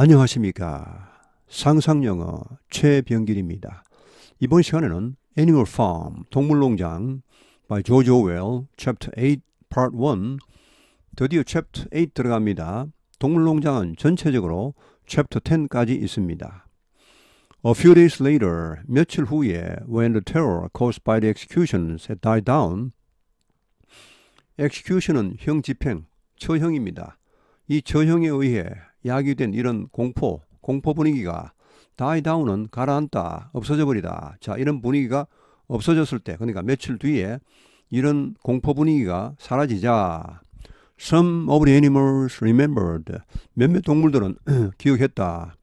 안녕하십니까. 상상영어 최병길입니다. 이번 시간에는 Animal Farm, 동물농장 by George Orwell, Chapter 8, Part 1 드디어 Chapter 8 들어갑니다. 동물농장은 전체적으로 Chapter 10까지 있습니다. A few days later, 며칠 후에 when the terror caused by the executions had died down, execution은 형 집행, 처형입니다. 이 처형에 의해 야기된 이런 공포, 공포 분위기가 다이 다운은 가라앉다, 없어져 버리다. 자, 이런 분위기가 없어졌을 때, 그러니까 며칠 뒤에 이런 공포 분위기가 사라지자 Some of the animals remembered. 몇몇 동물들은 기억했다.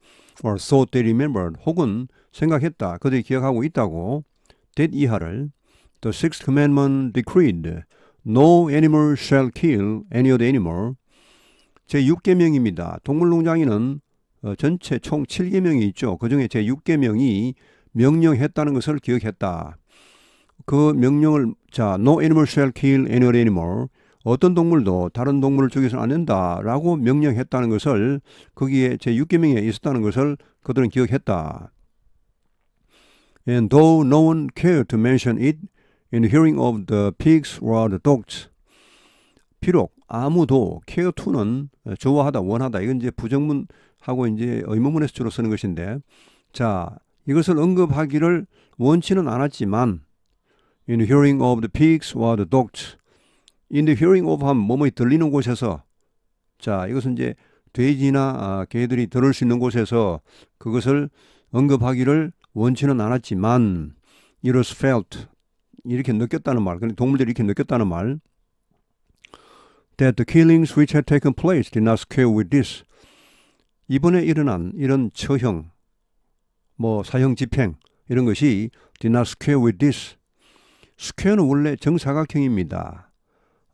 or so they remembered. 혹은 생각했다. 그들이 기억하고 있다고. that 이하를 The sixth commandment decreed. No animal shall kill any other animal. 제6계명입니다. 동물농장에는 어, 전체 총7개명이 있죠. 그 중에 제6계명이 명령했다는 것을 기억했다. 그 명령을 자, no animal shall kill any animal. 어떤 동물도 다른 동물을 죽여서는 안 된다라고 명령했다는 것을 거기에 제6계명에 있었다는 것을 그들은 기억했다. And though no one cared to mention it in the hearing of the pigs or the dogs, 비록 아무도 케어 투는 좋아하다 어, 원하다 이건 이제 부정문하고 이제 의문문에서 주로 쓰는 것인데 자 이것을 언급하기를 원치는 않았지만 in the hearing of the pigs or the dogs in the hearing of 하면 몸이 들리는 곳에서 자 이것은 이제 돼지나 아, 개들이 들을 수 있는 곳에서 그것을 언급하기를 원치는 않았지만 it was felt 이렇게 느꼈다는 말 그러니까 동물들이 이렇게 느꼈다는 말 that the killings which had taken place did not square with this. 이번에 일어난 이런 처형, 뭐 사형 집행 이런 것이 did not square with this. 스퀘어는 원래 정사각형입니다.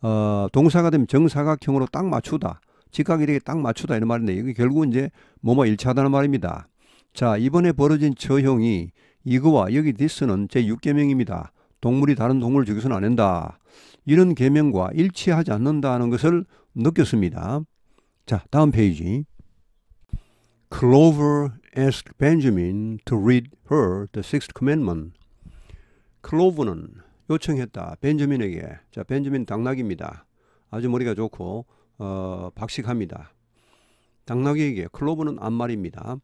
어, 동사가 되면 정사각형으로 딱 맞추다. 직각이 되게 딱 맞추다 이런 말인데 이게 결국은 이제 뭐뭐 일치하다는 말입니다. 자 이번에 벌어진 처형이 이거와 여기 this는 제 6계명입니다. 동물이 다른 동물을 죽여서는 안 된다. 이런 계명과 일치하지 않는다는 것을 느꼈습니다. 자, 다음 페이지. Clover asked Benjamin to read her the sixth commandment. 클로브는 요청했다. 벤저민에게. 자, 벤저민 당나귀입니다. 아주 머리가 좋고 어, 박식합니다. 당나귀에게 클로브는 암말입니다.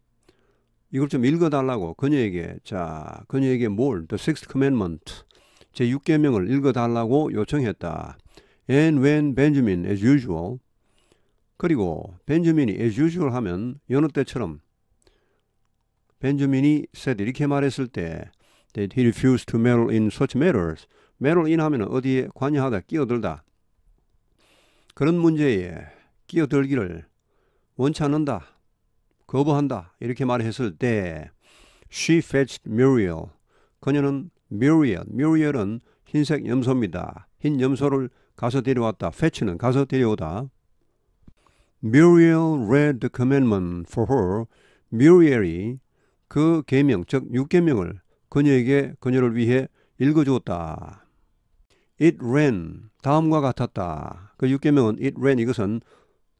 이걸 좀 읽어달라고 그녀에게 자 그녀에게 뭘 The Sixth Commandment 제6계명을 읽어달라고 요청했다. And when Benjamin, as usual, 그리고 벤저민이 as usual 하면 여느 때처럼 벤저민이 said 이렇게 말했을 때 that he refused to meddle in such matters. meddle in 하면 어디에 관여하다 끼어들다. 그런 문제에 끼어들기를 원치 않는다. 거부한다. 이렇게 말했을 때 she fetched Muriel. 그녀는 myriad, myriad은 흰색 염소입니다. 흰 염소를 가서 데려왔다. fetch는 가서 데려오다. Muriel read the commandment for her. Muriel이 그 계명, 즉 6계명을 그녀에게 그녀를 위해 읽어 주었다. It ran 다음과 같았다. 그 6계명은 it ran 이것은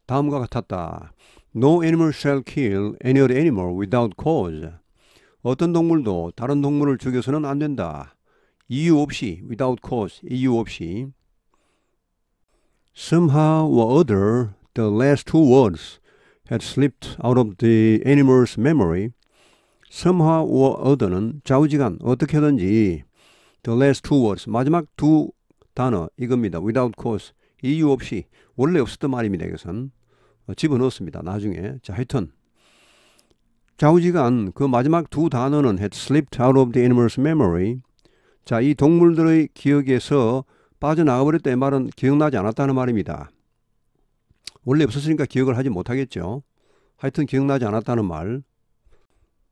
다음과 같았다. No animal shall kill any other animal without cause. 어떤 동물도 다른 동물을 죽여서는 안 된다. 이유 없이 without cause 이유 없이 somehow or other the last two words had slipped out of the animal's memory. somehow or other는 좌우지간 어떻게든지 the last two words 마지막 두 단어 이겁니다. without cause 이유 없이 원래 없었던 말입니다. 이것은 집어넣었습니다. 나중에 자 하여튼 좌우지간 그 마지막 두 단어는 had slipped out of the animal's memory. 자, 이 동물들의 기억에서 빠져나가버렸다 이 말은 기억나지 않았다는 말입니다. 원래 없었으니까 기억을 하지 못하겠죠. 하여튼 기억나지 않았다는 말.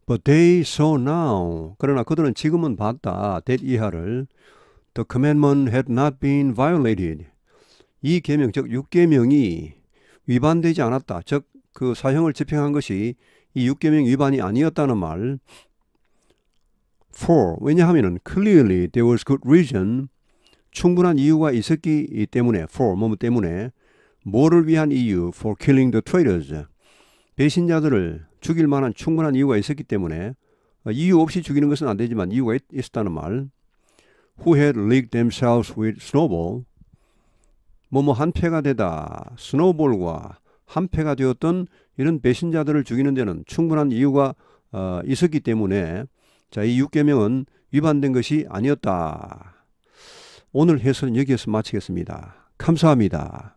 But they saw now. 그러나 그들은 지금은 봤다. t 이하를. The commandment had not been violated. 이 계명 즉 6계명이 위반되지 않았다. 즉 그 사형을 집행한 것이 이 6계명 위반이 아니었다는 말. For 왜냐하면 clearly there was good reason 충분한 이유가 있었기 때문에 for 뭐 때문에 뭐를 위한 이유 for killing the traitors 배신자들을 죽일 만한 충분한 이유가 있었기 때문에 어, 이유 없이 죽이는 것은 안 되지만 이유가 있, 있었다는 말. Who had leagued themselves with snowball 뭐뭐 한패가 되다 스노볼과 한패가 되었던 이런 배신자들을 죽이는 데는 충분한 이유가 어, 있었기 때문에 자, 이6개명은 위반된 것이 아니었다. 오늘 해설은 여기에서 마치겠습니다. 감사합니다.